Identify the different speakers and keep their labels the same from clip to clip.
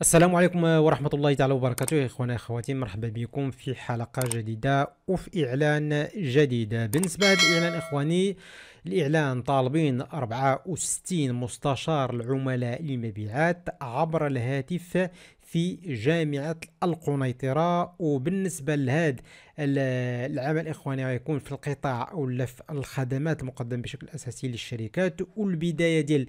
Speaker 1: السلام عليكم ورحمة الله تعالى وبركاته إخوانا إخواتي مرحبا بكم في حلقة جديدة وفي إعلان جديد بالنسبة للإعلان الإعلان إخواني الإعلان طالبين 64 مستشار العملاء للمبيعات عبر الهاتف في جامعة القنيطرة وبالنسبة لهذا العمل الإخواني غيكون في القطاع أو في الخدمات المقدمة بشكل أساسي للشركات والبداية ديال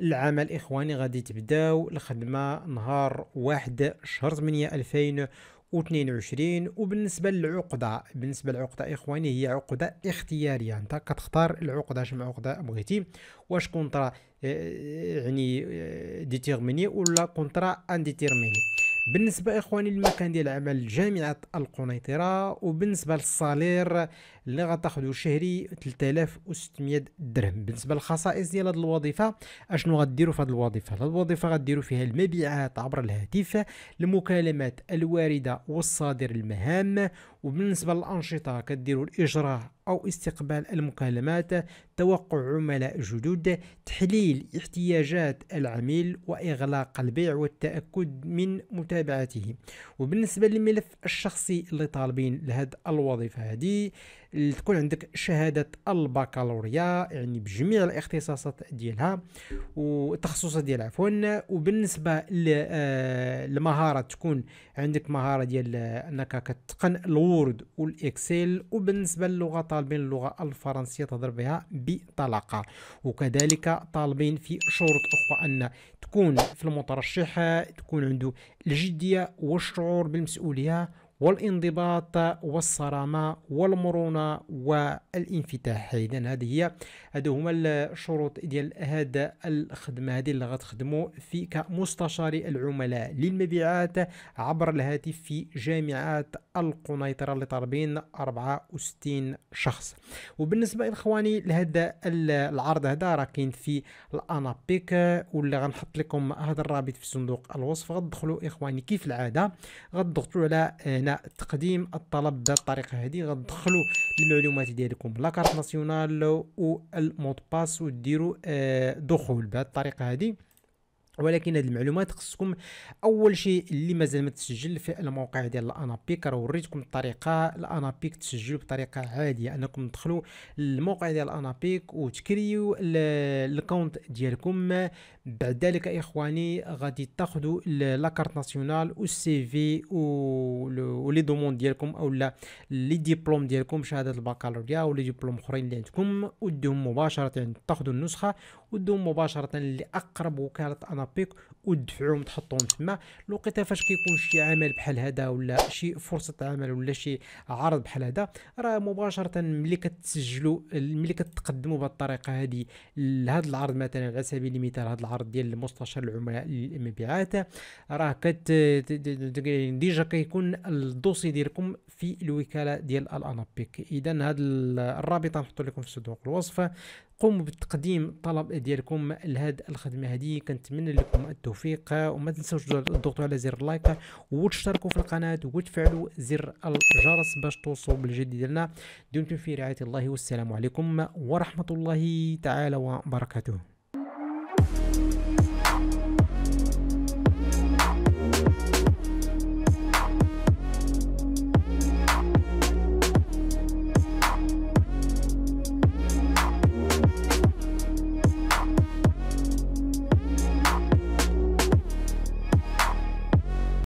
Speaker 1: العمل إخواني غادي تبداو الخدمة نهار واحد شهر 8 2000 و22 وبالنسبه للعقده بالنسبه للعقده اخواني هي عقده اختياريه انت كتختار العقده شمع عقده بغيتي واش كونترا آه، آه، يعني آه، ديتيرميني ولا كونترا انديتيرميني بالنسبه اخواني المكان ديال العمل جامعه القنيطره وبالنسبه للصالير اللي غتاخدو شهري 3600 درهم بالنسبه للخصائص ديال هذه الوظيفه اشنو غديرو في هذه الوظيفه هذه الوظيفه غديرو فيها المبيعات عبر الهاتف المكالمات الوارده والصادر المهام وبالنسبه للانشطه كديرو الاجراء أو استقبال المكالمات توقع عملاء جدد تحليل احتياجات العميل وإغلاق البيع والتأكد من متابعته وبالنسبة للملف الشخصي اللي طالبين لهذه الوظيفة هذه تكون عندك شهادة البكالوريا يعني بجميع الاختصاصات ديالها والتخصصات ديالها عفوا وبالنسبة للمهارة آه، تكون عندك مهارة ديال آه، أنك كتقن الوورد والإكسل وبالنسبة للغة طالبين اللغة الفرنسية تهضر بها بطلاقة وكذلك طالبين في شروط أخرى أن تكون في المترشح تكون عنده الجدية والشعور بالمسؤولية والانضباط والصرامة والمرونة والانفتاح إذا هذه هي هادو هما الشروط ديال هذا الخدمة هذه اللي غتخدموا في كمستشار العملاء للمبيعات عبر الهاتف في جامعات القنيطرة اللي طالبين 64 شخص وبالنسبة إخواني لهذا العرض هذا راه كاين في الأنابيك واللي غنحط لكم هذا الرابط في صندوق الوصف غتدخلوا إخواني كيف العادة غتضغطوا على هنا تقديم الطلب بهذه الطريقه هذه غتدخلوا المعلومات ديالكم لاكارت ناسيونال والمود باس وديروا آه، دخول بهذه الطريقه هذه ولكن هذه المعلومات خصكم اول شيء اللي مازال ما تسجل في الموقع ديال الانابيك راه وريتكم الطريقه الانابيك تسجلوا بطريقه عاديه انكم تدخلوا للموقع ديال الانابيك وتكريو الكونت ديالكم بعد ذلك اخواني غادي تاخذوا لاكارت ناسيونال والسي في ولي دومون ديالكم اولا لي ديبلوم ديالكم شهاده البكالوريا ولي ديبلوم اخرين اللي عندكم ودوهم مباشره تاخذوا النسخه ودوهم مباشره لاقرب وكاله тупик ودفعوهم تحطوهم تما الوقيته فاش كيكون شي عمل بحال هذا ولا شي فرصه عمل ولا شي عرض بحال هذا راه مباشره ملي كتسجلوا ملي كتقدموا بهذه الطريقه هذه لهذا العرض مثلا على سبيل المثال هذا العرض ديال مستشار العملاء للمبيعات راه كت ديجا كيكون الدوسي ديالكم في الوكاله ديال الانابيك اذا هذا الرابطه نحط لكم في صندوق الوصف قوموا بتقديم الطلب ديالكم لهذه الخدمه هذه كنتمنى لكم التوفيق التوفيق وما تنسوش تضغطوا على زر اللايك وتشتركوا في القناه وتفعلوا زر الجرس باش توصلوا بالجديد لنا دمتم في رعايه الله والسلام عليكم ورحمه الله تعالى وبركاته